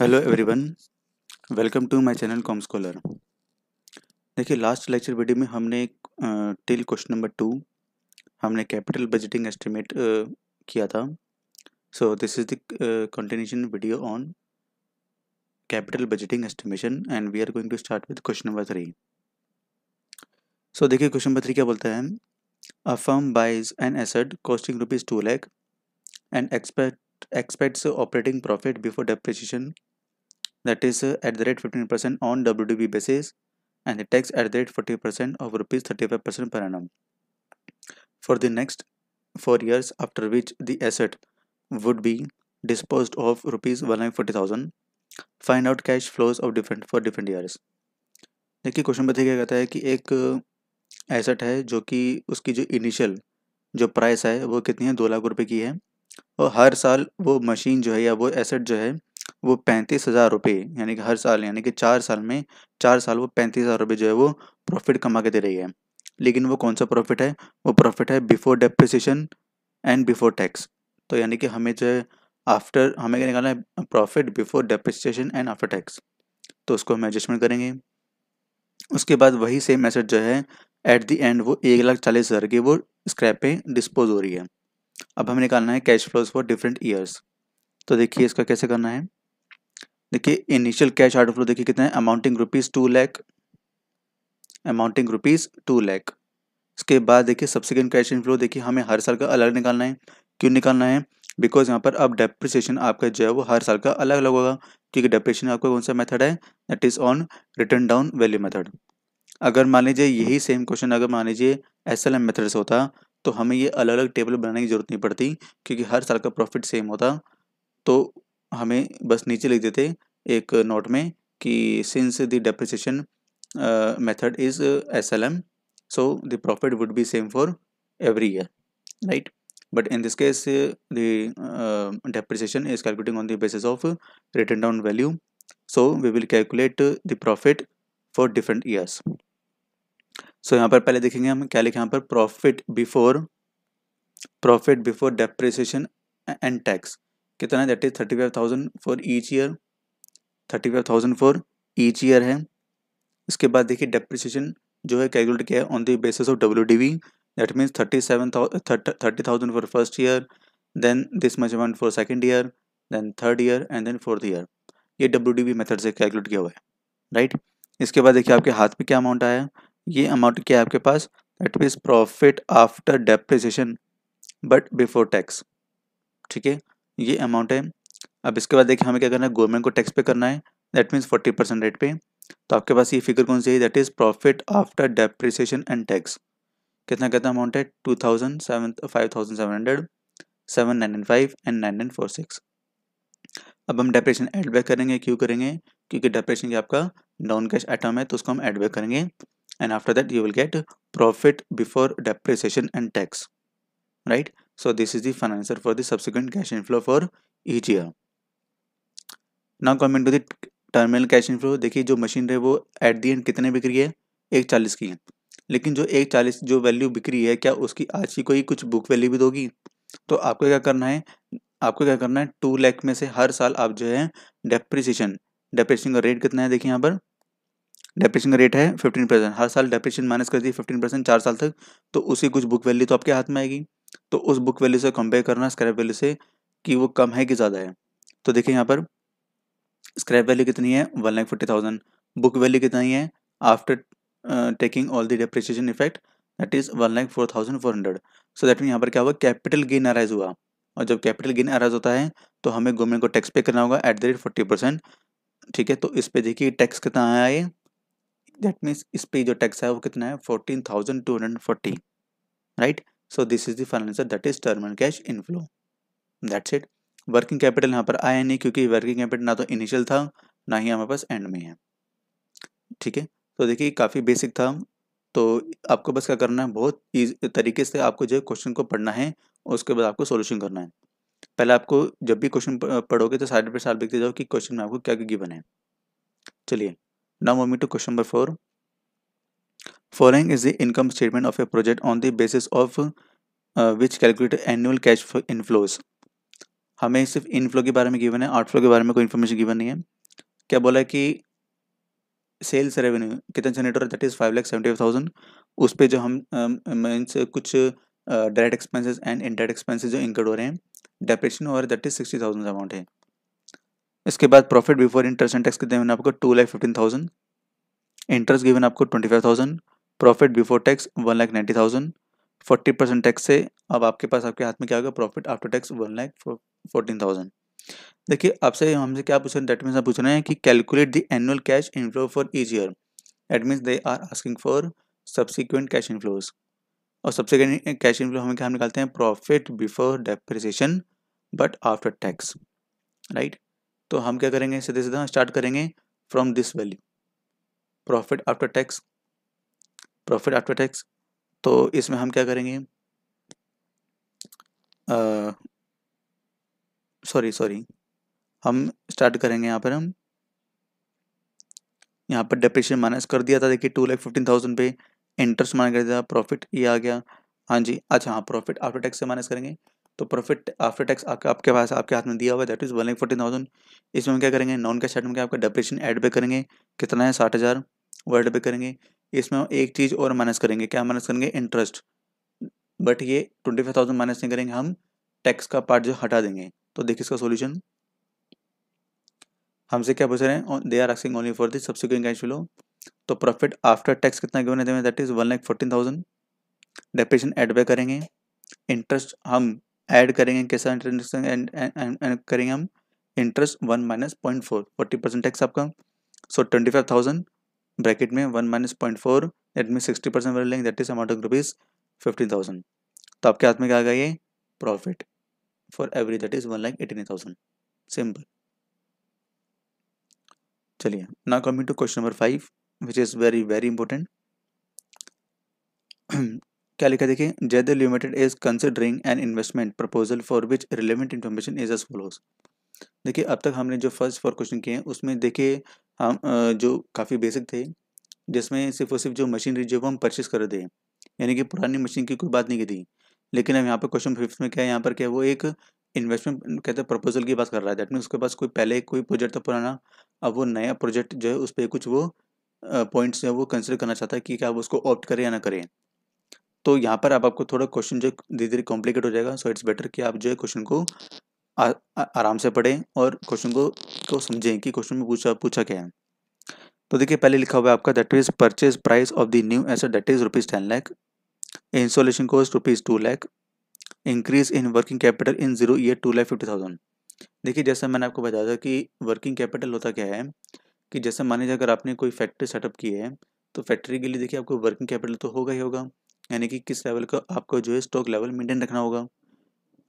Hello everyone welcome to my channel Com Scholar देखिए last lecture video में हमने till question number two हमने capital budgeting estimate किया था so this is the continuation video on capital budgeting estimation and we are going to start with question number three so देखिए question number three क्या बोलते हैं a firm buys an asset costing rupees two lakh and expect expects operating profit before depreciation that is at the rate 15% on WDB basis and the tax at the rate 40% of rupees 35% per annum for the next 4 years after which the asset would be disposed of rupees 1,40,000 find out cash flows of different for different years देखिए question में क्या कहता है कि एक asset है जो कि उसकी जो इनिशियल जो प्राइस है वो कितनी है दो लाख रुपए की है और हर साल वो मशीन जो है या वो एसेट जो है वो पैंतीस हज़ार रुपये यानी कि हर साल यानी कि चार साल में चार साल वो पैंतीस हज़ार रुपये जो है वो प्रॉफिट कमा के दे रही है लेकिन वो कौन सा प्रॉफिट है वो प्रॉफिट है before depreciation and before tax तो यानी कि हमें जो है आफ्टर हमें क्या निकालना है profit before depreciation and after tax तो उसको हम एडजस्टमेंट करेंगे उसके बाद वही सेम एसेट जो है एट द एंड वो एक लाख चालीस हज़ार की वो स्क्रैप पे डिस्पोज हो रही है अब हमें निकालना है cash flows for different years तो देखिए इसका कैसे करना है देखिए इनिशियल कैश आउटफ्लो देखिए कितना है amounting rupees two lakh amounting rupees two lakh इसके बाद देखिए सब्सिक्वेंट कैश इनफ्लो देखिए हमें हर साल का अलग निकालना है क्यों निकालना है बिकॉज यहाँ पर अब डेप्रिसिएशन आपका जो है वो हर साल का अलग अलग होगा क्योंकि डेप्रिसिएशन आपका कौन सा मेथड है that is on return down value method अगर मान लीजिए यही सेम क्वेश्चन अगर मान लीजिए एस एल एम मेथड से होता तो हमें ये अलग अलग टेबल बनाने की जरूरत नहीं पड़ती क्योंकि हर साल का प्रॉफिट सेम होता तो हमें बस नीचे लिख देते एक नोट में कि since the depreciation method is S L M so the profit would be same for every year right but in this case the depreciation is calculating on the basis of return down value so we will calculate the profit for different years so so, यहाँ पर पहले देखेंगे हम क्या लिखे यहाँ पर profit before profit before depreciation and tax कितना that is thirty five thousand for each year thirty five thousand for each year है इसके बाद देखिए डेप्रिसिएशन जो है कैलकुलेट किया है on the basis of W D V that means thirty seven thirty thousand for first year then this much amount for second year then third year and then fourth year ये W D V method से calculate किया हुआ है right right? इसके बाद देखिए आपके हाथ पे क्या अमाउंट आया है ये अमाउंट क्या है आपके पास that means profit after depreciation but before tax ठीक है ये अमाउंट है अब इसके बाद देखिए हमें क्या करना है गवर्नमेंट को टैक्स पे करना है that means forty percent rate पे तो आपके पास ये फिगर कौन सी है that is profit after depreciation and tax कितना कितना अमाउंट है two thousand seven five thousand seven hundred seven nine nine five and nine nine four six अब हम डेप्रेशन एडबैक बैक करेंगे क्यों करेंगे क्योंकि डेप्रेशन आपका डाउन कैश आइटम है तो उसको हम एडबैक करेंगे and after that you will get profit before depreciation and tax right so this is the financier for the subsequent cash inflow for each year now coming to the terminal cash inflow देखिए जो machine है वो eight the and कितने बिक्री है एक चालीस की है लेकिन जो एक चालीस जो वैल्यू बिक्री है क्या उसकी आज की कोई कुछ बुक वैल्यू भी दोगी तो आपको क्या करना है आपको क्या करना है टू लैख में से हर साल आप जो है डेप्रिसिएशन डेप्रिसिएशन का रेट कितना है देखिए यहाँ पर डेप्रेशन का रेट है फिफ्टीन परसेंट हर साल डेप्रेशन माइनस कर दी फिफ्टीन परसेंट चार साल तक तो उसकी कुछ बुक वैल्यू तो आपके हाथ में आएगी तो उस बुक वैल्यू से कंपेयर करना स्क्रैप वैल्यू से कि वो कम है कि ज़्यादा है तो देखिए यहाँ पर स्क्रैप वैल्यू कितनी है one lakh forty thousand book value कितनी है after taking all the depreciation effect that is one lakh four thousand four hundred so that mean यहाँ पर क्या हुआ कैपिटल गेन अराइज हुआ और जब कैपिटल गेन अराइज होता है तो हमें गवर्नमेंट को टैक्स पे करना होगा at the rate forty percent ठीक है तो इस पर देखिए टैक्स कितना आया है दैट मीन्स इस पे जो टैक्स है वो कितना है fourteen thousand two hundred forty right so this is the final answer that is term end cash inflow that's it working capital यहाँ पर आया नहीं क्योंकि वर्किंग कैपिटल ना तो इनिशियल था ना ही हमारे पास एंड में है ठीक है तो देखिए काफ़ी बेसिक था तो आपको बस क्या करना है बहुत ईज तरीके से आपको जो क्वेश्चन को पढ़ना है उसके बाद आपको सोल्यूशन करना है पहले आपको जब भी क्वेश्चन पढ़ोगे तो साइड पर साइड देखते जाओ कि क्वेश्चन में आपको क्या गिवन है चलिए Now moving to question number four. Following is the income statement of a project on the basis of uh, which calculated annual cash flow inflows. हमें सिर्फ इनफ्लो के बारे में गिवन है आउटफ्लो के बारे में कोई इन्फॉर्मेशन गिवन नहीं है क्या बोला है कि सेल्स रेवेन्यू कितना जनरेट हो रहा है that is five lakh seventy five thousand उस पर जो हम मीन्स uh, कुछ direct expenses and indirect expenses जो इंक्लूड हो रहे हैं डेप्रेशन हो रहा है that is sixty thousand amount है इसके बाद profit before interest and tax कितने आपको two lakh fifteen thousand interest given आपको twenty five thousand profit before tax one lakh ninety thousand forty percent tax से अब आपके पास आपके हाथ में क्या होगा profit after tax one lakh fourteen thousand देखिए आपसे हमसे क्या पूछ रहे हैं पूछ रहे हैं कि calculate the annual cash inflow for each year that means they are asking for subsequent cash inflows और सबसे कैश इनफ्लो हमें क्या निकालते हैं profit before depreciation but after tax right तो हम क्या करेंगे सीधे सीधा स्टार्ट करेंगे from this value profit after tax profit after tax तो इसमें हम क्या करेंगे सॉरी सॉरी हम स्टार्ट करेंगे यहाँ पर हम यहाँ पर डेप्रेशन माइनस कर दिया था देखिए टू लाख फिफ्टीन थाउजेंड पे इंटरेस्ट माइनस कर दिया प्रॉफिट ये आ गया हाँ जी अच्छा हाँ प्रॉफिट आफ्टर टैक्स से माइनस करेंगे तो प्रॉफिट आफ्टर टैक्स आपके पास आपके हाथ में दिया हुआ that is one lakh forty thousand इसमें हम क्या करेंगे नॉन कैश आइटम के आपका डेप्रेशन ऐड पे करेंगे कितना है साठ हज़ार वो ऐड पे करेंगे इसमें हम एक चीज़ और माइनस करेंगे क्या माइनस करेंगे इंटरेस्ट बट ये ट्वेंटी फाइव थाउजेंड माइनस नहीं करेंगे हम टैक्स का पार्ट जो हटा देंगे तो देखिए इसका सोल्यूशन हमसे क्या पूछ रहे हैं they are asking only for this subsequent cash flow तो प्रॉफिट आफ्टर टैक्स कितना गिवन है that is one lakh fourteen thousand depreciation add पे करेंगे इंटरेस्ट हम ऐड करेंगे कैसा इंटरेस्ट एंड एंड करेंगे हम interest one minus point four forty percent tax आपका so twenty five thousand bracket में one minus point four that mean sixty percent वाले लेंगे that is amount of rupees fifteen thousand तो आपके हाथ में क्या आ गया ये profit for every that is one lakh eighteen thousand simple चलिए ना coming to question number five which is very very important क्या लिखा देखिए जेद limited is considering an investment proposal for which relevant information is as follows देखिए अब तक हमने जो फर्स्ट फॉर क्वेश्चन किए हैं उसमें देखिए हम जो काफ़ी बेसिक थे जिसमें सिर्फ और सिर्फ जो मशीनरी जो हम परचेस कर रहे यानी कि पुरानी मशीन की कोई बात नहीं की थी लेकिन अब यहाँ पर क्वेश्चन फिफ्थ में क्या है यहाँ पर क्या वो एक इन्वेस्टमेंट कहते हैं प्रपोजल की बात कर रहा है दैट मीन उसके पास कोई पहले कोई प्रोजेक्ट था पुराना अब वो नया प्रोजेक्ट जो है उस पर कुछ वो पॉइंट्स जो है वो कंसिडर करना चाहता है कि क्या वो उसको ऑप्ट करें या ना करें तो यहाँ पर आप आपको थोड़ा क्वेश्चन जो धीरे धीरे कॉम्प्लिकेट हो जाएगा सो इट्स बेटर कि आप जो है क्वेश्चन को आ, आ, आराम से पढ़ें और क्वेश्चन को को समझें कि क्वेश्चन में पूछा पूछा क्या है तो देखिए पहले लिखा हुआ है आपका that is purchase price of the new asset that is rupees ten lakh installation cost rupees two lakh increase in working capital in zero year two lakh fifty thousand देखिए जैसा मैंने आपको बताया था कि वर्किंग कैपिटल होता क्या है कि जैसे मान लीजिए अगर आपने कोई फैक्ट्री सेटअप की है तो फैक्ट्री के लिए देखिए आपको वर्किंग कैपिटल तो होगा ही होगा यानी कि किस लेवल का आपको जो है स्टॉक लेवल मेंटेन रखना होगा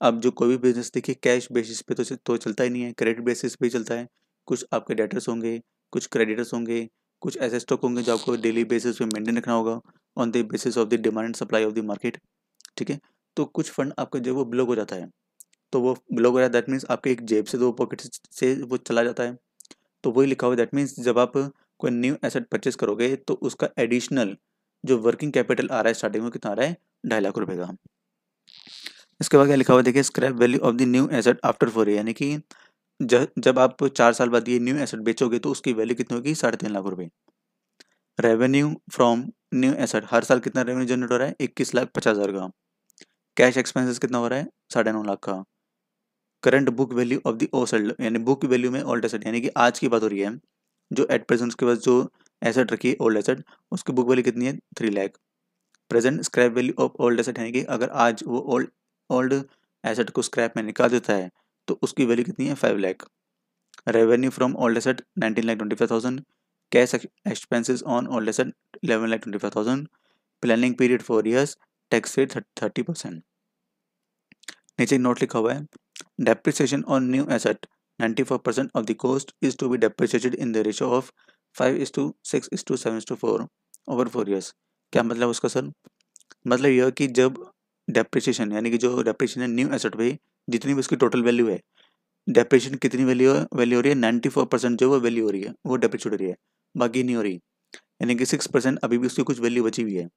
आप जो कोई भी बिजनेस देखिए कैश बेसिस पे तो तो चलता ही नहीं है क्रेडिट बेसिस पे चलता है कुछ आपके डेटर्स होंगे कुछ क्रेडिटर्स होंगे कुछ ऐसे स्टॉक होंगे जो आपको डेली बेसिस पे मेंटेन रखना होगा on the basis of the demand and supply of the market ठीक है तो कुछ फंड आपका जो वो ब्लॉक हो जाता है तो वो ब्लॉक हो जाता है दैट मीन्स आपके एक जेब से दो पॉकेट से वो चला जाता है तो वही लिखा हुआ दैट मीन्स जब आप कोई न्यू एसेट परचेस करोगे तो उसका एडिशनल जो वर्किंग कैपिटल आ रहा है स्टार्टिंग में कितना आ रहा है ढाई लाख रुपए का इसके बाद क्या लिखा हुआ देखिए scrap value of the new asset after four यानी कि जब आप चार साल बाद ये न्यू एसेट बेचोगे तो उसकी वैल्यू कितनी होगी साढ़े तीन लाख रुपए रेवेन्यू फ्रॉम न्यू एसेट हर साल कितना रेवेन्यू जनरेट हो रहा है इक्कीस लाख पचास हज़ार का कैश एक्सपेंसिस कितना हो रहा है साढ़े नौ लाख का current book value of the old यानी बुक वैल्यू में ओल्ड एसेट यानी कि आज की बात हो रही है जो एट प्रेजेंट के पास जो एसेट रखी है ओल्ड एसेट उसकी बुक वैल्यू कितनी है three lakh present scrap value of old asset है कि अगर आज वो ओल्ड ओल्ड एसेट को स्क्रैप में निकाल देता है तो उसकी वैल्यू कितनी है five lakh revenue from old asset nineteen lakh twenty five thousand cash expenses on old asset eleven lakh twenty five thousand planning period four years tax rate thirty percent नीचे नोट लिखा हुआ है depreciation on new asset four percent of the cost is to be depreciated in the ratio of five is to six is to seven is to four over four years क्या मतलब उसका sir मतलब यह कि जब depreciation यानी कि जो डेप्रिसिएशन है न्यू एसेट पे जितनी भी उसकी टोटल वैल्यू है डेप्रिसिएशन कितनी वैल्यू वैल्यू हो रही है नाइन्टी फोर परसेंट जो वो वैल्यू हो रही है वो डेप्रिशिएट हो रही है बाकी नहीं हो रही यानी कि सिक्स परसेंट अभी भी उसकी कुछ वैल्यू बची हुई है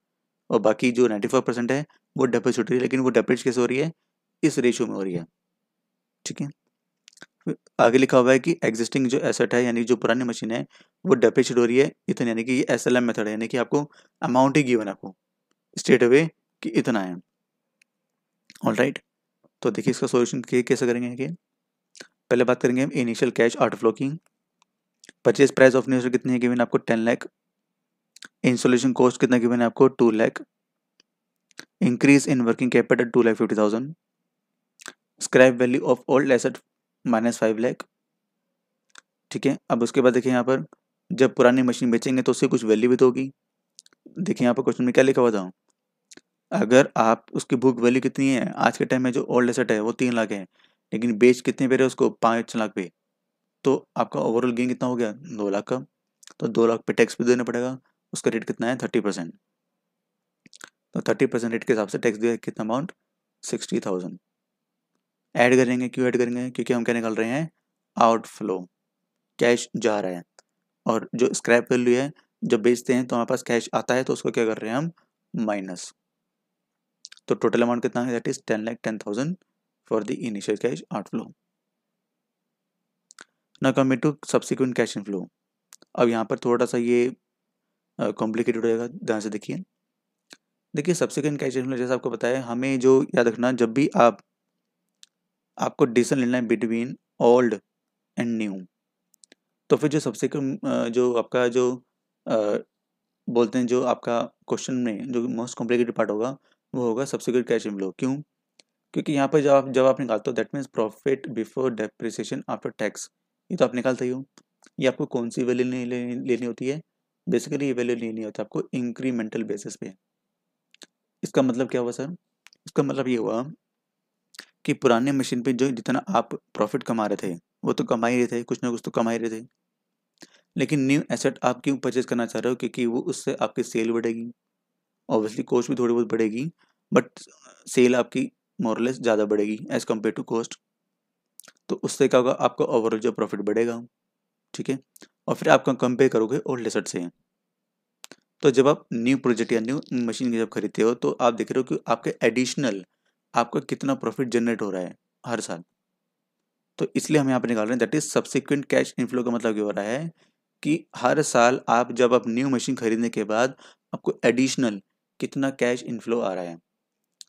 और बाकी जो नाइन्टी फाइव परसेंट है वो डेप्रिशिएट हो रही है लेकिन वो डेप्रिच कैसे हो रही है इस रेशियो में हो रही है ठीक है आगे लिखा हुआ है कि एग्जिस्टिंग जो एसेट है यानी जो पुरानी मशीन है वो डेपेच हो रही है इतने यानी कि ये एस एल एम मेथड है यानी कि आपको अमाउंट ही गिवन आपको स्टेट अवे कि इतना है ऑल राइट right. तो देखिए इसका सोल्यूशन कैसे करेंगे कि पहले बात करेंगे हम इनिशियल कैश आउट फ्लो की परचेज प्राइस ऑफ न्यूज कितनी है गिवन आपको टेन लैख इंस्टॉलेशन कॉस्ट कितना गिवन है आपको two lakh increase in working capital two lakh fifty thousand scrap value of old asset minus five lakh ठीक है अब उसके बाद देखिए यहाँ पर जब पुरानी मशीन बेचेंगे तो उससे कुछ वैल्यू भी तो होगी देखिए यहाँ पर क्वेश्चन में क्या लिखा हुआ था अगर आप उसकी बुक वैल्यू कितनी है आज के टाइम में जो ओल्ड एसेट है वो तीन लाख है लेकिन बेच कितने पे रहे उसको पाँच लाख पे तो आपका ओवरऑल गेन कितना हो गया दो लाख का तो दो लाख पे टैक्स भी देना पड़ेगा उसका रेट कितना है थर्टी परसेंट तो थर्टी परसेंट रेट के हिसाब से टैक्स दिया कितना अमाउंट सिक्सटी थाउजेंड ऐड करेंगे क्यों ऐड करेंगे क्योंकि हम क्या निकाल रहे हैं आउटफ्लो कैश जा रहा है और जो स्क्रैप वैल्यू है जब बेचते हैं तो हमारे पास कैश आता है तो उसको क्या कर रहे हैं हम माइनस तो टोटल अमाउंट कितना है that is ten lakh ten thousand for the initial cash outflow ना coming to subsequent cash inflow अब यहाँ पर थोड़ा सा ये कॉम्प्लिकेटेड जाएगा ध्यान से देखिए देखिए सब्सिक्वेंट कैश इनफ्लो जैसा आपको बताया हमें जो याद रखना जब भी आप आपको डिसीजन लेना है बिटवीन ओल्ड एंड न्यू तो फिर जो सबसे कम जो आपका जो आ, बोलते हैं जो आपका क्वेश्चन में जो मोस्ट कॉम्प्लिकेटेड पार्ट होगा वो होगा सबसे गुड कैश इनफ्लो क्यों क्योंकि यहाँ पर जब आप जब आप निकालते हो that means profit before depreciation after tax ये तो आप निकालते ही हो ये आपको कौन सी वैल्यू ले, ले, लेनी होती है बेसिकली ये वैल्यू लेनी होती है आपको इंक्रीमेंटल बेसिस पे इसका मतलब क्या हुआ सर इसका मतलब ये हुआ कि पुराने मशीन पे जो जितना आप प्रॉफिट कमा रहे थे वो तो कमा ही रहे थे कुछ ना कुछ तो कमा ही रहे थे लेकिन न्यू एसेट आप क्यों परचेज करना चाह रहे हो क्योंकि वो उससे आपकी सेल बढ़ेगी ऑब्वियसली कॉस्ट भी थोड़ी बहुत बढ़ेगी बट सेल आपकी मोरलेस ज़्यादा बढ़ेगी एज़ कम्पेयर टू कॉस्ट तो उससे क्या होगा आपका ओवरऑल जो प्रॉफिट बढ़ेगा ठीक है और फिर आपका कंपेयर करोगे ओल्ड एसेट से तो जब आप न्यू प्रोजेक्ट या न्यू मशीन जब खरीदते हो तो आप देख रहे हो कि आपके एडिशनल आपका कितना प्रॉफिट जनरेट हो रहा है हर साल तो इसलिए हम यहाँ पर निकाल रहे हैं that is subsequent cash inflow का मतलब ये हो रहा है कि हर साल आप जब आप न्यू मशीन खरीदने के बाद आपको एडिशनल कितना कैश इनफ्लो आ रहा है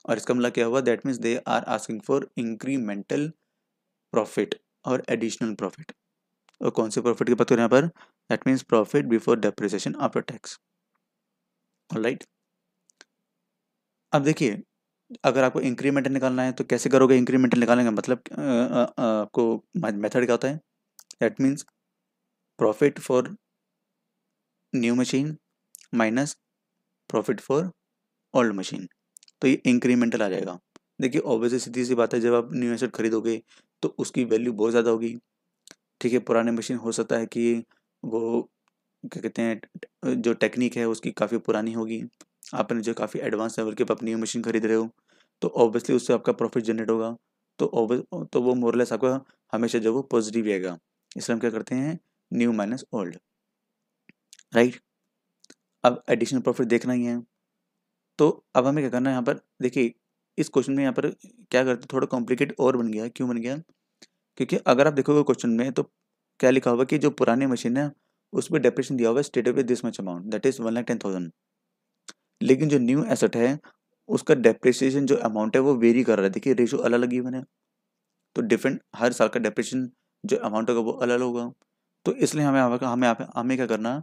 और इसका मतलब क्या हुआ that means they are asking for incremental profit और एडिशनल प्रॉफिट और कौन से प्रॉफिट की बात करें यहाँ पर that means profit before depreciation after tax right अब देखिए अगर आपको इंक्रीमेंट निकालना है तो कैसे करोगे इंक्रीमेंट निकालेंगे मतलब आपको मेथड क्या होता है that means profit for new machine minus profit for old machine तो ये इंक्रीमेंटल आ जाएगा देखिए ऑब्वियसली सीधी सी बात है जब आप न्यू एसेट खरीदोगे तो उसकी वैल्यू बहुत ज़्यादा होगी ठीक है पुराने मशीन हो सकता है कि वो क्या कहते हैं जो टेक्निक है उसकी काफ़ी पुरानी होगी आपने जो काफ़ी एडवांस लेवल के आप न्यू मशीन खरीद रहे हो तो ऑब्वियसली उससे आपका प्रॉफिट जनरेट होगा तो तो वो मोरलेस आपका हमेशा जो वो पॉजिटिव आएगा इसलिए हम क्या करते हैं न्यू माइनस ओल्ड राइट अब एडिशनल प्रॉफिट देखना ही है तो अब हमें क्या करना है यहाँ पर देखिए इस क्वेश्चन में यहाँ पर क्या करते हैं थोड़ा कॉम्प्लिकेट और बन गया क्यों बन गया क्योंकि अगर आप देखोगे क्वेश्चन में तो क्या लिखा हुआ कि जो पुराने मशीन है उस पर डेप्रेशन दिया हुआ है state of this much amount that is one lakh ten thousand लेकिन जो न्यू एसेट है उसका डेप्रिसिएशन जो अमाउंट है वो वेरी कर रहा है देखिए रेशो अलग अलग ही बने तो डिफरेंट हर साल का डेप्रिसिएशन जो अमाउंट होगा वो अलग अलग होगा तो इसलिए हमें हमें हमें हमें क्या करना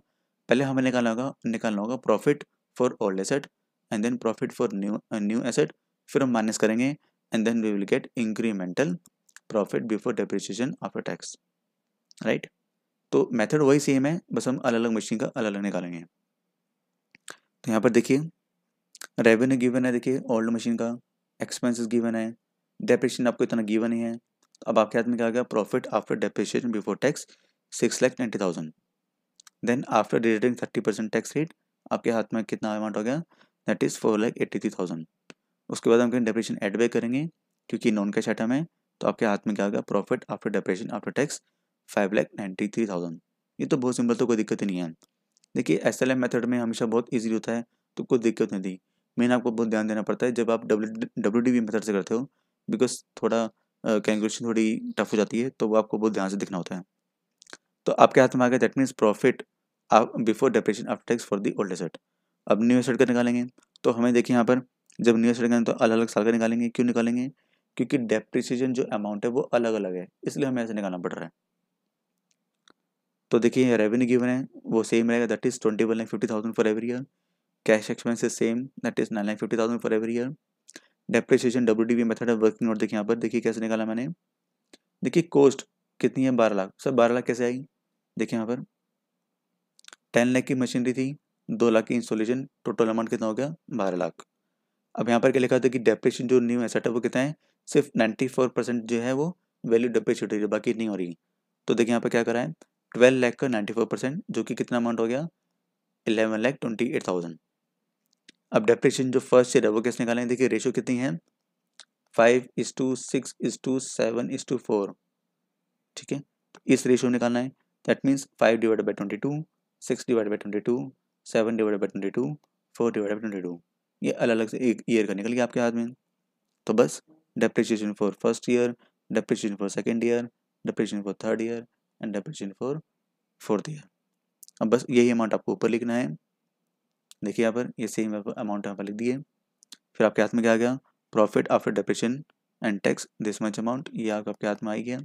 पहले हमें निकालना होगा निकालना होगा profit for old asset and then profit for new new asset फिर हम माइनस करेंगे and then we will get incremental profit before depreciation after tax right तो मेथड वही सेम है बस हम अलग अलग मशीन का अलग अलग निकालेंगे तो यहाँ पर देखिए रेवेन्यू गिवन है देखिए ओल्ड मशीन का एक्सपेंसेस गिवन है डेप्रेशन आपको इतना गिवन ही है तो अब आपके हाथ में क्या गया profit after depreciation before tax six lakh ninety thousand then after deducting thirty percent tax rate आपके हाथ में कितना अमाउंट हो गया that is four lakh eighty three thousand उसके बाद हम कहीं डेप्रेशन एड बैक करेंगे क्योंकि नॉन कैश आइटम है तो आपके हाथ में क्या होगा profit after depreciation after tax five lakh ninety three thousand ये तो बहुत सिंपल तो कोई दिक्कत ही नहीं है देखिए एस एल एम मेथड में हमेशा बहुत ईजी होता है तो कोई दिक्कत नहीं थी मेन आपको बहुत ध्यान देना पड़ता है जब आप डब्ल्यू डब्ल्यू डी मेथड से करते हो बिकॉज थोड़ा कैलकुलेशन थोड़ी टफ हो जाती है तो वो आपको बहुत ध्यान से देखना होता है तो आपके हाथ में आ गया that means profit before depreciation after tax for the old asset अब न्यू एसेट का निकालेंगे तो हमें देखिए यहाँ पर जब न्यू एसेट का तो अलग अलग साल का निकालेंगे क्यों निकालेंगे क्योंकि डेप्रिसिएशन जो अमाउंट है वो अलग अलग है इसलिए हमें ऐसे निकालना पड़ रहा है तो देखिए रेवेन्यू गिवन है वो सेम रहेगा that is twenty one lakh fifty thousand for every year cash Cash expense is same, that fifty thousand for every year depreciation W D method of working note देखिए यहाँ पर देखिए कैसे निकाला मैंने देखिए कॉस्ट कितनी है बारह लाख सर बारह लाख कैसे आई देखिए यहाँ पर टेन लाख की मशीनरी थी दो लाख की इंस्टॉलेशन टोटल अमाउंट कितना हो गया बारह लाख अब यहाँ पर क्या लिखा था कि डेप्रिसिएशन जो न्यू है सेटअप वो कितना है सिर्फ नाइन्टी फोर परसेंट जो है वो वैल्यू डेप्रिशिएट हो रही है बाकी नहीं हो रही तो देखिए यहाँ पर क्या करा है ट्वेल्व लाख का नाइन्टी फोर परसेंट जो कि कितना अमाउंट हो गया eleven lakh twenty eight thousand अब डेप्रेशन जो फर्स्ट ईयर है वो कैसे निकालेंगे देखिए रेशो कितनी है five is to six is to seven is to four ठीक है इस रेशो निकालना है that means five divide by twenty two six divide by twenty two seven divide by twenty two four divide by twenty two ये अलग अलग से एक ईयर का निकल गया आपके हाथ में तो बस depreciation for first year depreciation for second year depreciation for third year and depreciation for fourth year अब बस यही अमाउंट आपको ऊपर लिखना है देखिए यहाँ पर ये सेम अमाउंट यहाँ पर लिख दिए फिर आपके हाथ में क्या आ गया profit after depreciation and tax this much amount ये आपके हाथ में आ गया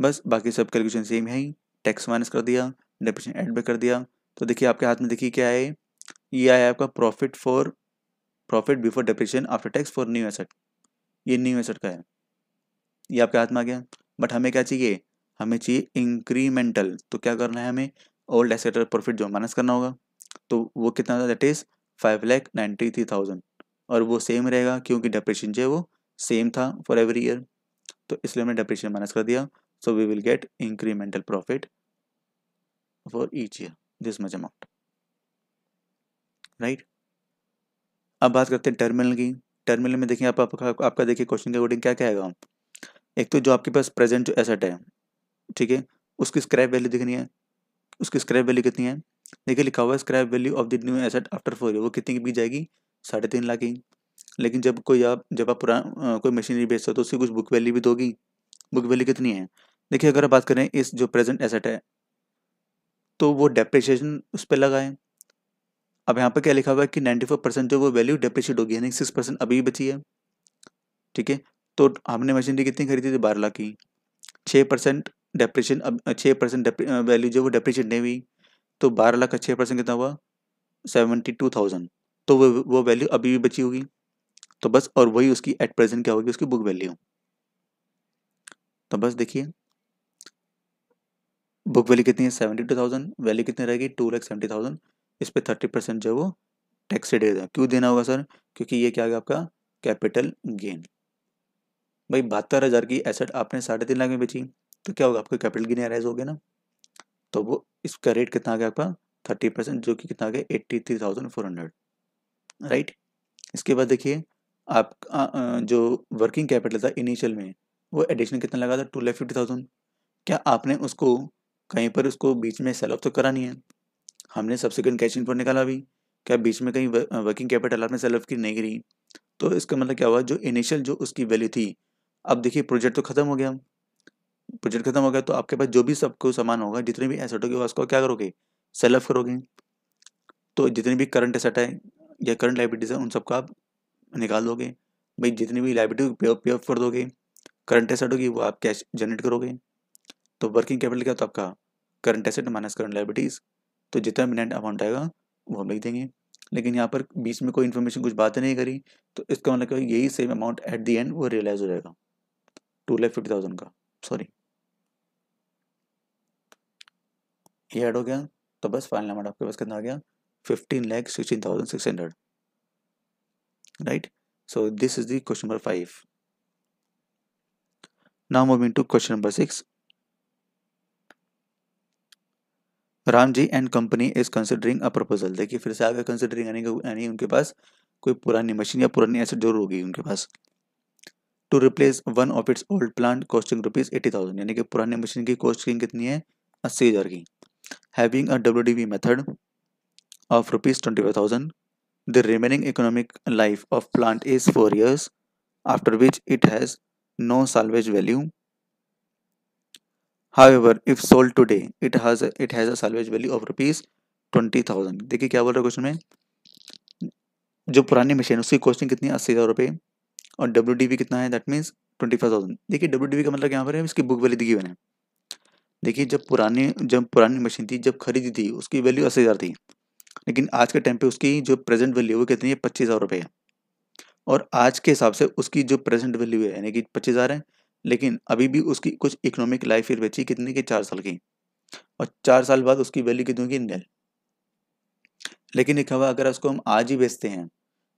बस बाकी सब कैलकुलेशन सेम है ही टैक्स माइनस कर दिया डिप्रेशन एड बैक कर दिया तो देखिए आपके हाथ में देखिए क्या है ये आया आपका profit for profit before depreciation after tax for new asset ये न्यू एसेट का है ये आपके हाथ में आ गया बट हमें क्या चाहिए हमें चाहिए इंक्रीमेंटल तो क्या करना है हमें ओल्ड एसेट प्रॉफिट जो माइनस करना होगा तो वो कितना था that is five lakh ninety three thousand और वो सेम रहेगा क्योंकि डेप्रेशन जो है वो सेम था फॉर एवरी ईयर तो इसलिए हमने डेप्रेशन माइनस कर दिया so we will get incremental profit for each year this much amount right अब बात करते हैं टर्मिनल की टर्मिनल में देखिए आप, आप, आप, आपका देखिए क्वेश्चन के अकॉर्डिंग क्या क्या आएगा एक तो जो आपके पास प्रेजेंट जो एसेट है ठीक है उसकी स्क्रैप वैल्यू दिखनी है उसकी स्क्रैप वैल्यू कितनी है देखिए लिखा हुआ है scrap value of the new asset after four year वो कितने की बिक जाएगी साढ़े तीन लाख की लेकिन जब कोई आप जब आप पुरा कोई मशीनरी बेचते हो तो उसकी कुछ बुक वैल्यू भी दोगी बुक वैल्यू कितनी है देखिए अगर आप बात करें इस जो प्रेजेंट एसेट है तो वो डेप्रिशिएशन उस पर लगाएं अब यहाँ पर क्या लिखा हुआ है कि नाइन्टी फोर परसेंट जो वो वैल्यू डेप्रिशिएट होगी यानी सिक्स परसेंट अभी बची है ठीक है तो हमने मशीनरी कितनी खरीदी थी बारह लाख की छः परसेंट डेप्रिशिएशन अब छः परसेंट वैल्यू जो वो डेप्रिशिएट नहीं हुई तो बारह लाख का छः परसेंट कितना हुआ सेवेंटी टू थाउजेंड तो वो वो वैल्यू अभी भी बची होगी तो बस और वही उसकी एट प्रेजेंट क्या होगी उसकी बुक वैल्यू तो बस देखिए बुक वैल्यू कितनी है सेवेंटी टू थाउजेंड वैल्यू कितनी रहेगी टू लाख सेवेंटी थाउजेंड इस पर थर्टी परसेंट जो वो टैक्स से देगा क्यों देना होगा सर क्योंकि ये क्या होगा गया आपका कैपिटल गेन भाई बहत्तर हज़ार की एसेट आपने साढ़े तीन लाख में बेची तो क्या होगा आपका कैपिटल गेन अराइज हो गया ना तो वो इसका रेट कितना आ गया आपका थर्टी परसेंट जो कि कितना आ गया eighty three thousand four hundred right इसके बाद देखिए आप आ, आ, जो वर्किंग कैपिटल था इनिशियल में वो एडिशनल कितना लगा था टू लैख फिफ्टी थाउजेंड क्या आपने उसको कहीं पर उसको बीच में सेल ऑफ तो करानी है हमने सब्सिक्वेंट कैश इनफोर निकाला भी क्या बीच में कहीं वर्किंग कैपिटल आपने सेल ऑफ की नहीं करी तो इसका मतलब क्या हुआ जो इनिशियल जो उसकी वैल्यू थी अब देखिए प्रोजेक्ट तो खत्म हो गया प्रोजेक्ट खत्म हो गया तो आपके पास जो भी सबको सामान होगा जितने भी एसेट होगी उसको क्या करोगे सेल ऑफ करोगे तो जितने भी करंट एसेट है या करंट लाइबिलिटीज है उन सबको आप निकाल दोगे भाई जितनी भी लाइबिलिटी पे ऑफ कर दोगे करंट एसेट होगी वो आप कैश जनरेट करोगे तो वर्किंग कैपिटल क्या तो आपका current asset minus current liabilities तो जितना भी नेट अमाउंट आएगा वो हम लिख देंगे लेकिन यहाँ पर बीच में कोई इन्फॉर्मेशन कुछ बातें नहीं करी तो इसका मतलब यही same amount at the end वो रियलाइज हो जाएगा टू लैख फिफ्टी थाउजेंड का सॉरी ये ऐड हो गया तो बस फाइनल अमाउंट आपके पास कितना आ गया fifteen lakh sixteen thousand six hundred right so this is the number five now moving to question number six Ram ji and company is considering a proposal देखिए फिर से आगे कंसिडरिंग यानी उनके पास कोई पुरानी मशीन या पुरानी एसेट जरूर होगी उनके पास to replace one of its old plant costing rupees eighty thousand यानी कि पुराने मशीन की कॉस्टिंग कितनी है अस्सी हज़ार की having a WDV method of rupees 25,000. The remaining economic life of plant is 4 years after which it has no salvage value. However, if sold today, it has a, it has a salvage value of rupees 20,000. Thousand देखिए क्या बोल रहा है question में जो पुरानी machine उसकी costing कितनी है अस्सी हज़ार रुपये और डब्ल्यू कितना है that means twenty five thousand देखिए डब्ल्यू का मतलब यहाँ पर है इसकी बुक वैल्यू दी हुई है देखिए जब पुराने जब पुरानी मशीन थी जब खरीदी थी उसकी वैल्यू अस्सी हज़ार थी लेकिन आज के टाइम पे उसकी जो प्रेजेंट वैल्यू है वो कितनी है पच्चीस हज़ार रुपये और आज के हिसाब से उसकी जो प्रेजेंट वैल्यू है यानी कि पच्चीस हज़ार है लेकिन अभी भी उसकी कुछ इकोनॉमिक लाइफ फिर बची कितनी की चार साल की और चार साल बाद उसकी वैल्यू कितनी होगी नल लेकिन एक हवा अगर उसको हम आज ही बेचते हैं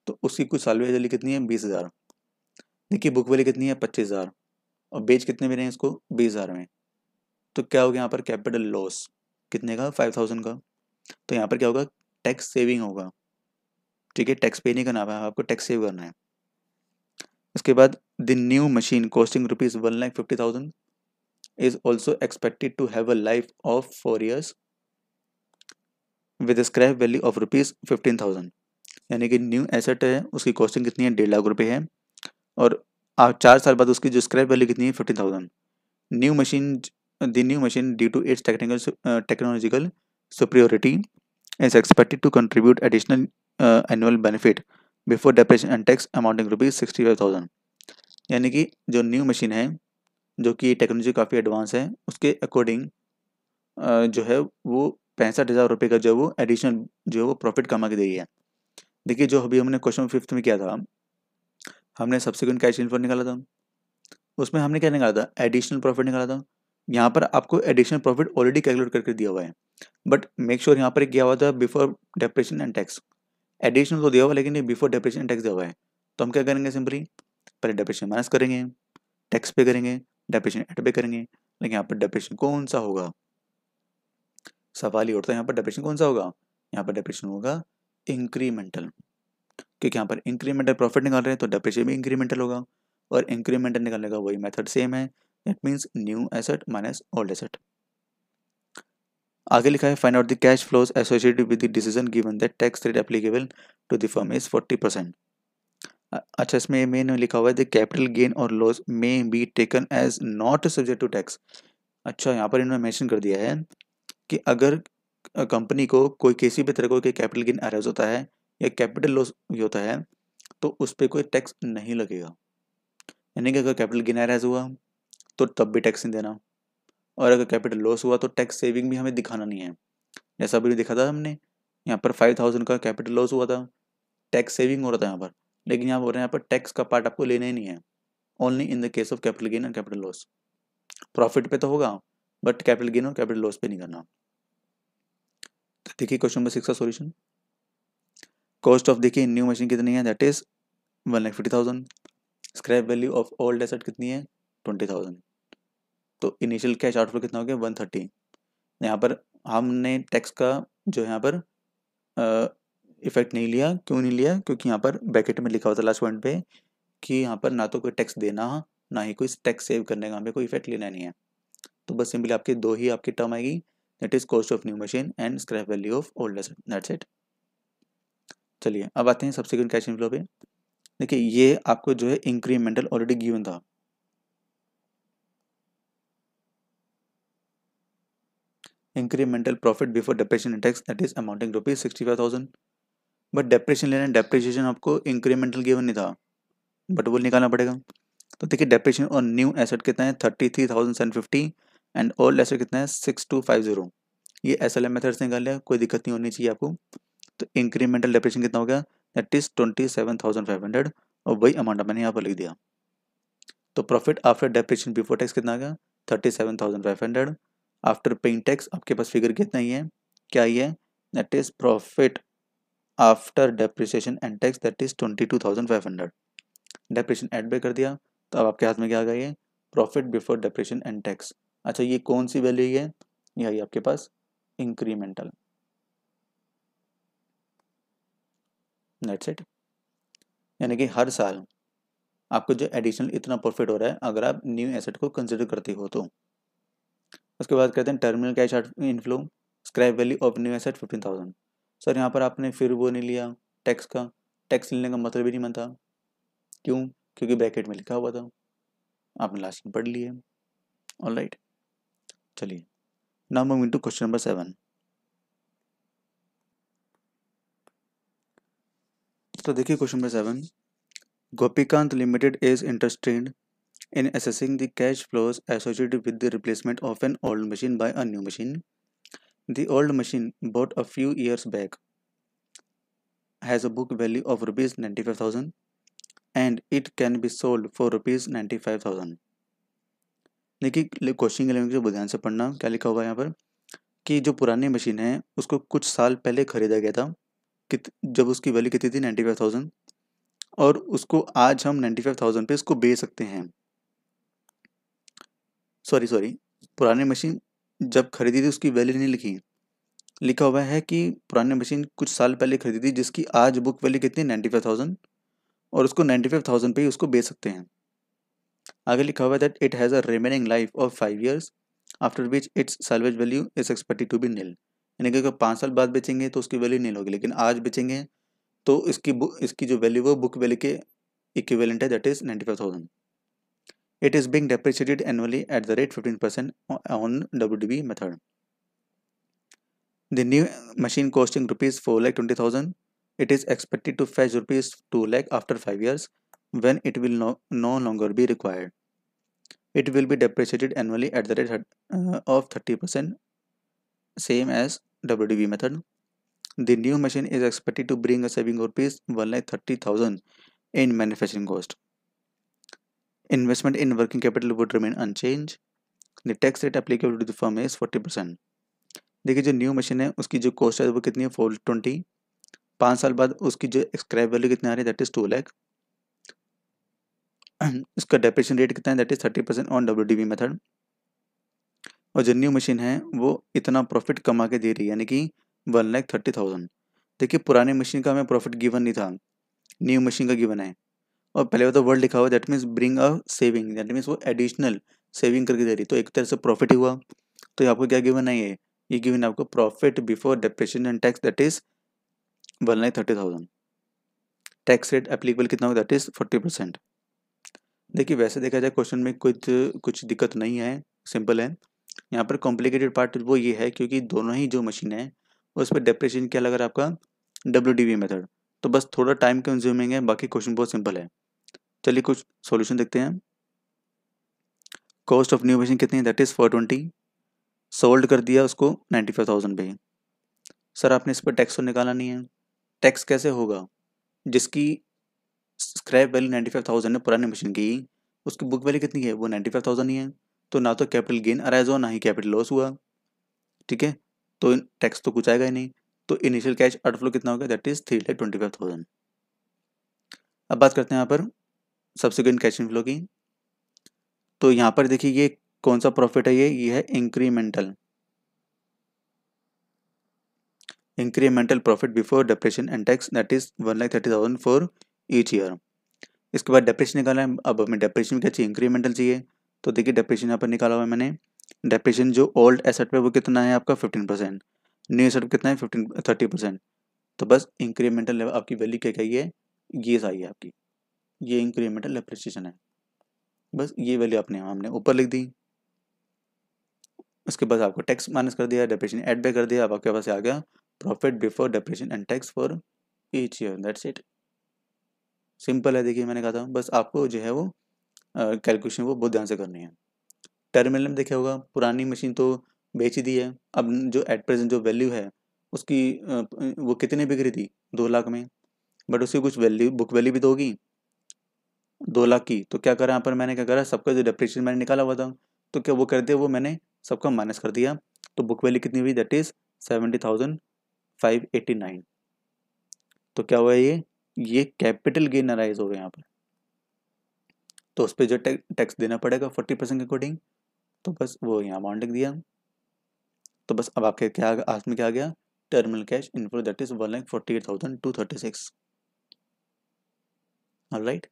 तो उसकी कुछ साल वैल्यू कितनी है बीस हज़ार देखिए बुक वैल्यू कितनी है पच्चीस हज़ार और बेच कितने में रहे हैं इसको बीस हज़ार में तो क्या होगा यहाँ पर कैपिटल लॉस कितने का फाइव थाउजेंड का तो यहाँ पर क्या होगा टैक्स सेविंग होगा ठीक है टैक्स पे नहीं करना है आपको टैक्स सेव करना है उसके बाद the new machine costing rupees one lakh fifty thousand is also expected to have a life of four years with scrap value of rupees fifteen thousand यानी कि न्यू एसेट है उसकी कॉस्टिंग कितनी है डेढ़ लाख रुपए है और चार साल बाद उसकी जो स्क्रैप वैल्यू कितनी है fifteen thousand new machine the new machine due to its technical uh, technological superiority is expected to contribute additional uh, annual benefit before depreciation and tax amounting rupees sixty five thousand यानी कि जो new machine है जो कि technology काफ़ी advance है उसके according जो है वो पैंसठ हज़ार रुपये का जो है वो एडिशनल जो है वो प्रॉफिट कमा के दे है देखिए जो अभी हमने क्वेश्चन फिफ्थ में किया था हमने सब्सिक्वेंट कैश इनफ्लो निकाला था उसमें हमने क्या निकाला था एडिशनल प्रॉफिट निकाला था यहाँ पर आपको एडिशनल प्रॉफिट ऑलरेडी कैलकुलेट करके दिया हुआ है बट मेक श्योर यहाँ पर एक दिया हुआ था before depression and tax additional तो दिया हुआ लेकिन ये बिफोर डेप्रेशन एंड टैक्स दिया हुआ है तो हम क्या करेंगे सिंपली पहले डेप्रेशन माइनस करेंगे टैक्स पे करेंगे डेप्रेशन एड पे करेंगे लेकिन यहाँ पर डेप्रेशन कौन सा होगा सवाल ही उठता है यहाँ पर डेप्रेशन कौन सा होगा यहाँ पर डेप्रेशन होगा इंक्रीमेंटल क्योंकि यहाँ पर इंक्रीमेंटल प्रॉफिट निकाल रहे हैं तो डेप्रेशन भी इंक्रीमेंटल होगा और इंक्रीमेंटल निकालने का वही मेथड सेम है it means new asset minus old asset आगे लिखा है find out the cash flows associated with the decision given that tax rate applicable to the firm is 40 percent अच्छा इसमें मेन लिखा हुआ है द कैपिटल गेन और loss may be taken as not subject to tax अच्छा यहाँ पर इन्होंने मेंशन कर दिया है कि अगर कंपनी को कोई किसी भी तरह को कैपिटल गेन अरेज होता है या कैपिटल लॉस भी होता है तो उस पर कोई टैक्स नहीं लगेगा यानी कि अगर कैपिटल गेन अरेज हुआ तो तब भी टैक्स नहीं देना और अगर कैपिटल लॉस हुआ तो टैक्स सेविंग भी हमें दिखाना नहीं है जैसा अभी देखा था हमने यहाँ पर फाइव थाउजेंड का कैपिटल लॉस हुआ था टैक्स सेविंग हो रहा था यहाँ पर लेकिन यहाँ बोल रहे हैं यहाँ पर टैक्स का पार्ट आपको लेना ही नहीं है only in the case of capital gain और कैपिटल लॉस प्रॉफिट पे तो होगा बट कैपिटल गेन और कैपिटल लॉस पे नहीं करना तो देखिए क्वेश्चन नंबर सिक्स का सोल्यूशन कॉस्ट ऑफ देखिए न्यू मशीन कितनी है that is one lakh fifty thousand scrap value of old asset कितनी है ट्वेंटी थाउजेंड तो इनिशियल कैश आउटफ्लो कितना हो गया वन थर्टी यहाँ पर हमने टैक्स का जो यहाँ पर इफेक्ट नहीं लिया क्यों नहीं लिया क्योंकि यहाँ पर बैकेट में लिखा हुआ था लास्ट पॉइंट पे कि यहाँ पर ना तो कोई टैक्स देना ना ही कोई टैक्स सेव करने का हमें कोई इफेक्ट लेना नहीं है तो बस सिंपली आपकी दो ही आपकी टर्म आएगी that is cost of new machine and scrap value of old asset that's it चलिए अब आते हैं सबसे कैश इनफ्लो पे देखिए ये आपको जो है इंक्रीमेंटल ऑलरेडी गिवन था incremental profit before depreciation and tax that is amounting sixty five thousand but depreciation लेना डेप्रिसिएशन आपको इंक्रीमेंटल गिवन नहीं था बट वो निकालना पड़ेगा तो देखिए डेप्रेशन और न्यू एसेट कितना है thirty three thousand seven fifty and old asset कितना है सिक्स टू फाइव जीरो ये एस एल एम मेथड से निकाल लिया कोई दिक्कत नहीं होनी चाहिए आपको तो इंक्रीमेंटल डेप्रेशन कितना हो गया that is twenty seven thousand five hundred और वही अमाउंट मैंने यहाँ पर लिख दिया तो profit after depreciation before tax कितना आ गया thirty seven thousand five hundred after paying tax आपके पास फिगर कितना ही है क्या ही है that is profit after depreciation and tax that is twenty two thousand five hundred depreciation add पे कर दिया तो अब आपके हाथ में क्या आ गया ये profit before depression and tax अच्छा ये कौन सी वैल्यू है ये आई आपके पास इंक्रीमेंटल दैट्स इट यानी कि हर साल आपको जो एडिशनल इतना प्रॉफिट हो रहा है अगर आप न्यू एसेट को कंसिडर करते हो तो उसके बाद कहते हैं terminal cash out inflow scrap value of new asset fifteen thousand sir यहाँ पर आपने फिर वो नहीं लिया टैक्स का टैक्स लेने का मतलब ही नहीं बनता क्यों क्योंकि ब्रैकेट में लिखा हुआ था आपने लास्ट में पढ़ लिया ऑल राइट चलिए now moving to question number seven तो देखिए question number seven Gopikant limited is interested in assessing the cash flows associated with the replacement of an old machine by a new machine. The old machine bought a few years back has a book value of rupees 95,000 and it can be sold for rupees 95,000. देखिए question eleven को ध्यान से पढ़ना क्या लिखा हुआ है यहाँ पर कि जो पुरानी मशीन है उसको कुछ साल पहले खरीदा गया था कित जब उसकी वैल्यू कितनी थी नाइन्टी फाइव थाउजेंड और उसको आज हम नाइन्टी फाइव थाउजेंड पे इसको बेच सकते हैं सॉरी सॉरी पुरानी मशीन जब खरीदी थी उसकी वैल्यू नहीं लिखी लिखा हुआ है कि पुरानी मशीन कुछ साल पहले खरीदी थी जिसकी आज बुक वैल्यू कितनी नाइन्टी फाइव थाउजेंड और उसको नाइन्टी फाइव थाउजेंड पर ही उसको बेच सकते हैं आगे लिखा हुआ है that it has a remaining life of five years after which its salvage value is expected to be nil यानी कि अगर पाँच साल बाद बेचेंगे तो उसकी वैल्यू नील होगी लेकिन आज बेचेंगे तो इसकी बुक इसकी जो वैल्यू वो बुक वैल्यू के इक्विवेलेंट है that is ninety five thousand It is being depreciated annually at the rate 15% on WDB method. The new machine costing rupees 4 lakh 20,000. It is expected to fetch rupees 2 lakh after 5 years when it will no, no longer be required. It will be depreciated annually at the rate uh, of 30% same as WDB method. The new machine is expected to bring a saving of rupees 1 lakh 30,000 in manufacturing cost. Investment in working capital would remain unchanged. The tax rate applicable to the firm is 40%. देखिए जो new machine है उसकी जो cost है वो कितनी है four twenty पाँच साल बाद उसकी जो एक्सक्राइब वैल्यू कितनी आ रही है दैट इज़ टू लैख उसका डेप्रेशन रेट कितना है that is thirty percent on W D V method और जो न्यू मशीन है वो इतना प्रॉफिट कमा के दे रही है यानी कि वन लैख थर्टी थाउजेंड देखिए पुराने मशीन का हमें प्रॉफिट गिवन नहीं था न्यू मशीन का गिवन है और पहले वो तो वर्ड लिखा हुआ that means bring a saving that means वो एडिशनल सेविंग करके दे रही तो एक तरह से प्रॉफिट हुआ तो आपको क्या गिवन है ये गिवन आपको profit before depression and tax that is one lakh thirty thousand tax rate applicable कितना होगा दैट इज फोर्टी परसेंट देखिए वैसे देखा जाए क्वेश्चन में कुछ कुछ दिक्कत नहीं है सिंपल है यहाँ पर कॉम्प्लिकेटेड पार्ट वो ये है क्योंकि दोनों ही जो मशीन है उस पर डेप्रेशन क्या लगा रहा है आपका डब्ल्यू डी वी मेथड तो बस थोड़ा टाइम कंज्यूमिंग है बाकी क्वेश्चन बहुत सिंपल है चलिए कुछ सॉल्यूशन देखते हैं कॉस्ट ऑफ न्यू मशीन कितनी that is four twenty sold कर दिया उसको नाइन्टी फाइव थाउजेंड पे सर आपने इस पर टैक्स तो निकाला नहीं है टैक्स कैसे होगा जिसकी scrap value ninety five thousand है पुरानी मशीन की उसकी बुक वैल्यू कितनी है वो नाइन्टी फाइव थाउजेंड ही है तो ना तो कैपिटल गेन अराइज हुआ ना ही कैपिटल लॉस हुआ ठीक है तो टैक्स तो कुछ आएगा ही नहीं तो इनिशियल कैश आउटफ्लो कितना होगा that is three lakh twenty five thousand अब बात करते हैं यहाँ पर सब्सिक्वेंट कैश इनफ्लो की तो यहां पर देखिए ये कौन सा प्रॉफिट है ये ये है incremental incremental profit before depression and tax that is one lakh thirty thousand for each year इसके बाद डेप्रेशन निकाला है अब हमें डेप्रेशन क्या चाहिए इंक्रीमेंटल चाहिए तो देखिए डेप्रेशन यहाँ पर निकाला हुआ है मैंने डेप्रेशन जो ओल्ड एसेट पे वो कितना है आपका फिफ्टीन परसेंट न्यू एसेट कितना है फिफ्टीन थर्टी परसेंट तो बस इंक्रीमेंटल लेवल आपकी वैल्यू क्या कही है ये आई है आपकी ये इंक्रीमेंटल एप्रिसिएशन है बस ये वैल्यू अपने हमने ऊपर लिख दी उसके बाद आपको टैक्स माइनस कर दिया डेप्रेशन एड बैक कर दिया अब आपके पास आ गया profit before depression and tax for each year that's it simple है देखिए मैंने कहा था बस आपको जो है वो कैलकुलेशन वो बहुत ध्यान से करनी है टर्मिनल में देखा होगा पुरानी मशीन तो बेच दी है अब जो एट प्रेजेंट जो वैल्यू है उसकी वो कितने रही थी दो लाख में बट उसकी कुछ वैल्यू बुक वैल्यू भी तो होगी दो लाख की तो क्या करा यहाँ पर मैंने क्या करा सबका जो डेप्रिशिएशन मैंने निकाला हुआ था तो क्या वो कर दिया वो मैंने सबका माइनस कर दिया तो बुक वैल्यू कितनी हुई that is seventy thousand five eighty nine तो क्या हुआ ये ये कैपिटल गेन अराइज हो गया यहाँ पर तो उस पर जो टैक्स टे, देना पड़ेगा फोर्टी परसेंट के अकॉर्डिंग तो बस वो यहाँ अमाउंट लिख दिया तो बस अब आपके क्या हाथ में क्या आ गया terminal cash inflow that is one lakh forty eight thousand two thirty six right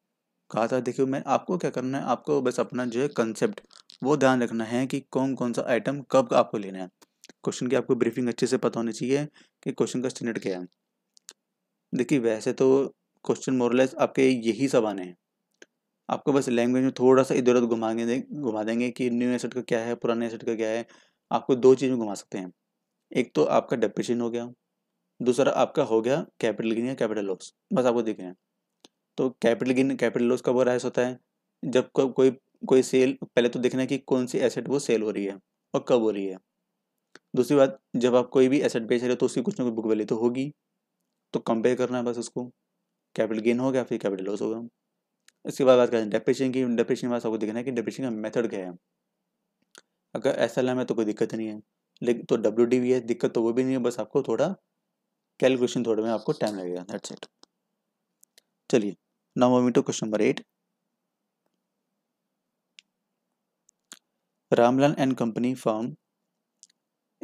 कहा था देखियो मैं आपको क्या करना है आपको बस अपना जो है कंसेप्ट वो ध्यान रखना है कि कौन कौन सा आइटम कब आपको लेना है क्वेश्चन की आपको ब्रीफिंग अच्छे से पता होनी चाहिए कि क्वेश्चन का स्टैंडर्ड क्या है देखिए वैसे तो क्वेश्चन मोरलेस आपके यही सब आने हैं आपको बस लैंग्वेज में थोड़ा सा इधर उधर घुमा घुमा देंगे कि न्यू एसेट का क्या है पुराने एसेट का क्या है आपको दो चीज़ में घुमा सकते हैं एक तो आपका डेप्रेशन हो गया दूसरा आपका हो गया कैपिटल गेन या कैपिटल लॉस बस आपको देख रहे हैं तो कैपिटल गेन कैपिटल लॉस कब अराइज होता है जब को, कोई कोई सेल पहले तो देखना है कि कौन सी एसेट वो सेल हो रही है और कब हो रही है दूसरी बात जब आप कोई भी एसेट बेच रहे हो तो उसकी कुछ ना कुछ बुक वैल्यू तो होगी तो कंपेयर करना है बस उसको कैपिटल गेन होगा फिर कैपिटल लॉस होगा इसके बाद बात करते हैं डेप्रेशन की डेप्रेशन के बाद सबको देखना है कि डेप्रेशन का मेथड क्या है अगर ऐसा लाम है तो कोई दिक्कत नहीं है लेकिन तो डब्ल्यू डी भी है दिक्कत तो वो भी नहीं है बस आपको थोड़ा कैलकुलेशन थोड़े में आपको टाइम लगेगा दैट्स इट चलिए now moving to question number 8 Ramlan and company firm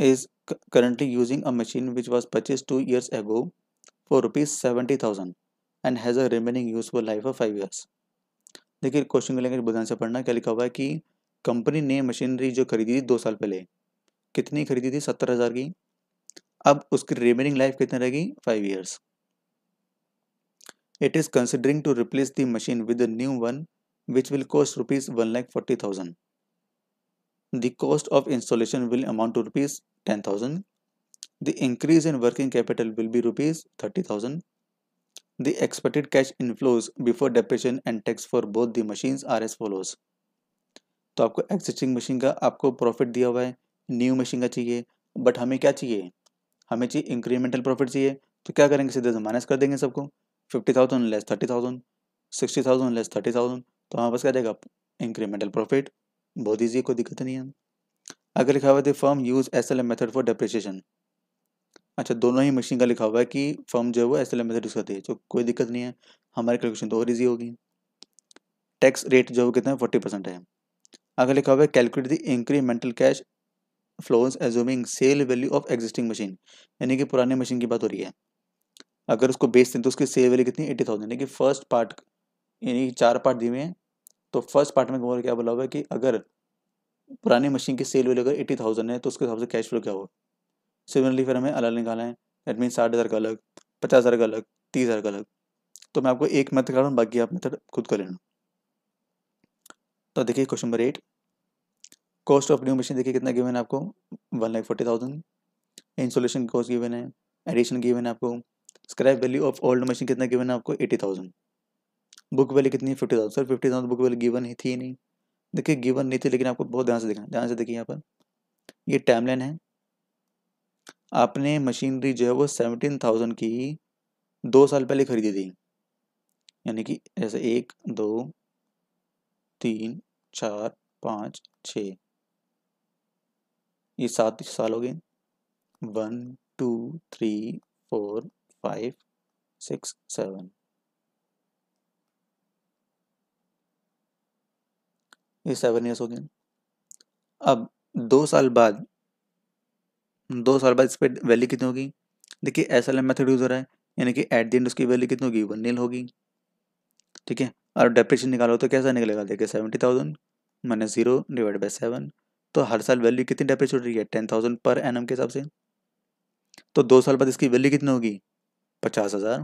is currently using a machine which was purchased 2 years ago for rupees 70000 and has a remaining useful life of five years देखिए question को लेंगे बुधान से पढ़ना क्या लिखा हुआ है कि कंपनी ने मशीनरी जो खरीदी थी दो साल पहले कितनी खरीदी थी सत्तर हज़ार की अब उसकी रिमेनिंग लाइफ कितनी रहेगी five years It is considering to replace the machine with a new one which will cost rupees lakh 1,40,000. The cost of installation will amount to rupees 10,000. The increase in working capital will be rupees 30,000. The expected cash inflows before depreciation and tax for both the machines are as follows. तो आपको existing machine का आपको profit दिया हुआ है new machine का चाहिए but हमें क्या चाहिए हमें चाहिए इंक्रीमेंटल प्रॉफिट चाहिए तो क्या करेंगे सीधे माइनस कर देंगे सबको fifty thousand less thirty thousand sixty thousand less thirty thousand तो हमारे पास क्या देगा इंक्रीमेंटल प्रॉफिट बहुत ईजी कोई दिक्कत नहीं है अगर लिखा हुआ है firm use S L M method for depreciation अच्छा दोनों ही मशीन का लिखा हुआ है कि फर्म जो है वो S L M method use करती है तो कोई दिक्कत नहीं है हमारी कैलकुलेशन तो और ईजी होगी टैक्स रेट जो है कितना है फोर्टी परसेंट है आगे लिखा हुआ है calculate the incremental cash flows assuming sale value of existing machine यानी कि पुराने मशीन की बात हो रही है अगर उसको बेचते हैं तो उसकी सेल वैल्यू कितनी एट्टी थाउजेंड यानी कि फर्स्ट पार्ट यानी चार पार्ट दिए हुए हैं तो फर्स्ट पार्ट में गौर क्या बोला हुआ है कि अगर पुरानी मशीन की सेल वैल्यू अगर एट्टी थाउजेंड है तो उसके हिसाब से कैश फ्लो क्या होगा सिमिलरली फिर हमें अलग निकालना है दैट मीन साठ हज़ार का अलग पचास हज़ार का अलग तीस हज़ार का अलग तो मैं आपको एक मेथड कर बाकी आप मेथड खुद कर लेना तो देखिए question number eight cost of new machine देखिए कितना गिवन है आपको one lakh forty thousand installation cost given है एडिशन गिवन है आपको scrap value of old machine कितना गिवन है आपको एटी थाउजेंड बुक वैल्यू कितनी है fifty thousand sir fifty thousand book value given ही थी नहीं देखिए गिवन नहीं थी लेकिन आपको बहुत ध्यान से देखना ध्यान से देखिए यहाँ पर ये टाइमलाइन है आपने मशीनरी जो है वो सेवनटीन थाउजेंड की दो साल पहले खरीदी थी यानी कि जैसे एक दो तीन चार पाँच छ ये सात साल हो गए one two three four five, six, seven. ये सेवन ईयर्स हो गए अब दो साल बाद दो साल बाद इस पर वैल्यू कितनी होगी देखिए S L M method use हो रहा है यानी कि एट द एंड उसकी वैल्यू कितनी होगी वन नील होगी ठीक है और डेप्रेशन निकालो तो कैसा निकलेगा देखिए seventy thousand minus zero divide by seven तो हर साल वैल्यू कितनी डेप्रेशन हो रही है टेन थाउजेंड पर एन के हिसाब से तो दो साल बाद इसकी वैल्यू कितनी होगी पचास हज़ार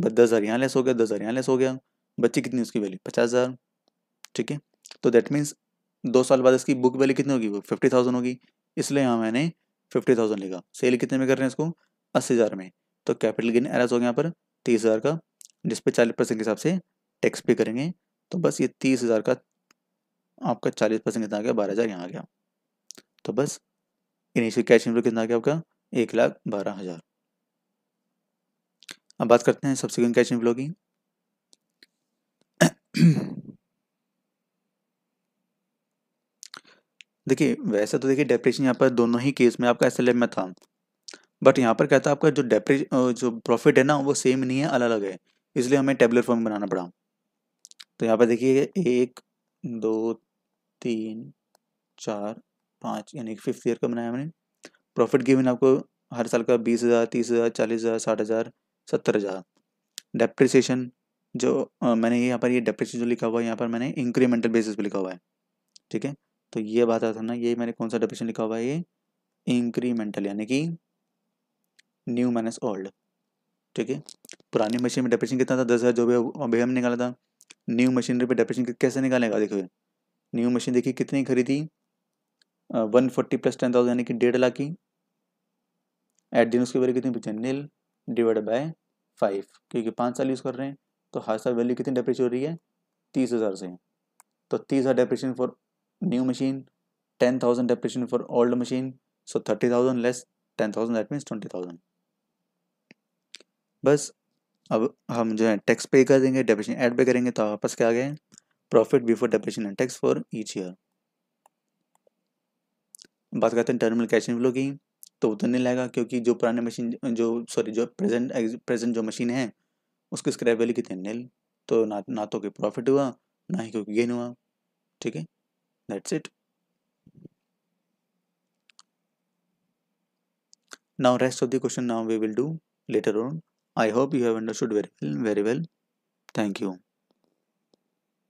बस दस हज़ार यहाँ लेस हो गया दस हज़ार यहाँ लेस हो गया बच्ची कितनी उसकी वैल्यू पचास हज़ार ठीक है तो दैट मीन्स दो साल बाद इसकी बुक वैल्यू कितनी होगी वो फिफ्टी थाउजेंड होगी इसलिए यहाँ मैंने फिफ्टी थाउजेंड लिखा सेल कितने में कर रहे हैं इसको अस्सी हज़ार में तो कैपिटल गेन एरस हो गया यहाँ पर तीस हज़ार का जिसपे चालीस परसेंट के हिसाब से टैक्स पे करेंगे तो बस ये तीस हज़ार का आपका चालीस परसेंट कितना आ गया बारह हज़ार यहाँ आ गया तो बस इनिशियल कैश इनफ्लो कितना आ गया आपका एक लाख बारह हज़ार अब बात करते हैं सबसे कैच इन ब्लॉगिंग देखिए वैसे तो देखिए डेप्रेशन यहाँ पर दोनों ही केस में आपका एस में था बट यहाँ पर कहता है आपका जो डेप्रे जो प्रॉफिट है ना वो सेम नहीं है अलग अलग है इसलिए हमें टेबलेट फॉर्म बनाना पड़ा तो यहाँ पर देखिए एक दो तीन चार पाँच यानी फिफ्थ ईयर का बनाया मैंने प्रॉफिट गिवन आपको हर साल का बीस हज़ार तीस हज़ार चालीस हज़ार साठ हज़ार सत्तर हज़ार डेप्रिसिएशन जो आ, मैंने यहाँ पर ये डेप्रिसिएशन जो लिखा हुआ है यहाँ पर मैंने इंक्रीमेंटल बेसिस पे लिखा हुआ है ठीक है तो ये बात आता ना ये मैंने कौन सा डेप्रिसिएशन लिखा हुआ है ये इंक्रीमेंटल यानी कि न्यू माइनस ओल्ड ठीक है पुरानी मशीन में डेप्रेशन कितना था दस हज़ार जो भी अभी हमने निकाला था न्यू मशीनरी पर डेप्रेशन कैसे निकालेगा देखो न्यू मशीन देखिए कितनी खरीदी one forty plus ten thousand यानी कि डेढ़ लाख की एट दिन उसके बारे कितनी नील डिवाइड बाय फाइव क्योंकि पाँच साल यूज़ कर रहे हैं तो हर साल वैल्यू कितनी डेप्रिशिएट हो रही है तीस हज़ार से तो तीस हज़ार depression for new machine ten thousand depression for old machine so thirty thousand less ten thousand that means twenty thousand बस अब हम जो है टैक्स पे कर देंगे डेप्रेशन एड पे करेंगे तो वापस क्या आ गए profit before depression and tax for each year बात करते हैं टर्मिनल कैश फ्लो की तो उतरने लगेगा क्योंकि जो पुराने मशीन जो सॉरी जो प्रेजेंट प्रेजेंट जो मशीन है उसकी स्क्रैप वैल्यू कितनी नील तो ना ना तो कोई प्रॉफिट हुआ ना ही कोई गेन हुआ ठीक है that's it now rest of the question now we will do later on I hope you have understood very very well thank you